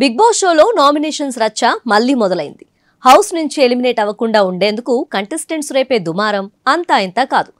big boss షోలో nominations రచ్చ మళ్లీ మొదలైంది హౌస్ నుంచి ఎలిమినేట్ అవ్వకుండా ఉండేందుకు కంటెస్టెంట్స్ రేపే దుమారం అంతా ఇంతా కాదు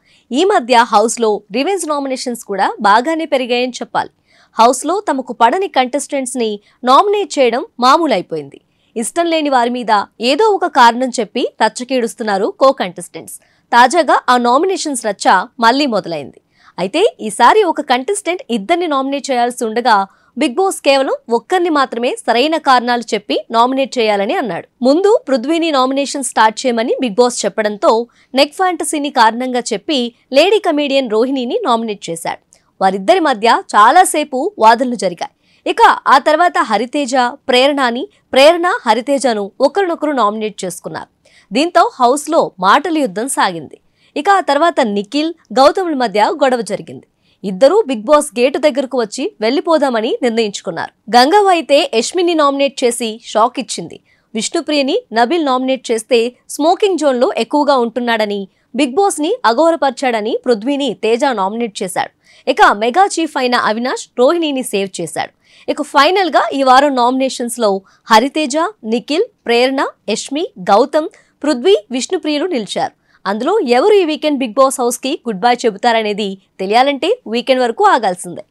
ఈ మధ్య హౌస్లో రివెంజ్ నామినేషన్స్ కూడా బాగానే పెరిగాయని చెప్పాలి హౌస్లో తమకు పడని కంటెస్టెంట్స్ని నామినేట్ చేయడం మామూలు అయిపోయింది ఇష్టం లేని వారి మీద ఏదో ఒక కారణం చెప్పి రచ్చకీడుస్తున్నారు కో కంటెస్టెంట్స్ తాజాగా ఆ నామినేషన్స్ రచ్చ మళ్లీ మొదలైంది అయితే ఈసారి ఒక కంటెస్టెంట్ ఇద్దరిని నామినేట్ చేయాల్సి ఉండగా బిగ్ బాస్ కేవలం ఒక్కరిని మాత్రమే సరైన కారణాలు చెప్పి నామినేట్ చేయాలని అన్నాడు ముందు పృథ్వీని నామినేషన్ స్టార్ట్ చేయమని బిగ్ బాస్ చెప్పడంతో నెక్ ఫ్యాంటసీని కారణంగా చెప్పి లేడీ కమేడియన్ రోహిణిని నామినేట్ చేశాడు వారిద్దరి మధ్య చాలాసేపు వాదనలు జరిగాయి ఇక ఆ తర్వాత హరితేజ ప్రేరణని ప్రేరణ హరితేజను ఒకరినొకరు నామినేట్ చేసుకున్నారు దీంతో హౌస్లో మాటల యుద్ధం సాగింది ఇక ఆ తర్వాత నిఖిల్ గౌతముల మధ్య గొడవ జరిగింది ఇద్దరూ బిగ్ బాస్ గేటు దగ్గరకు వచ్చి వెళ్ళిపోదామని నిర్ణయించుకున్నారు గంగవ్వ అయితే యష్మిని నామినేట్ చేసి షాక్ ఇచ్చింది విష్ణుప్రియని నబిల్ నామినేట్ చేస్తే స్మోకింగ్ జోన్లో ఎక్కువగా ఉంటున్నాడని బిగ్ బాస్ని అగౌరపరిచాడని పృథ్వీని తేజ నామినేట్ చేశాడు ఇక మెగా చీఫ్ అయిన అవినాష్ రోహిణిని సేవ్ చేశాడు ఇక ఫైనల్గా ఈ వారం నామినేషన్స్లో హరితేజ నిఖిల్ ప్రేరణ యష్మి గౌతమ్ పృథ్వీ విష్ణుప్రియులు నిలిచారు అందులో ఎవరు ఈ వీకెండ్ బిగ్ బాస్ హౌస్కి గుడ్ బై చెబుతారనేది తెలియాలంటే వీకెండ్ వరకు ఆగాల్సిందే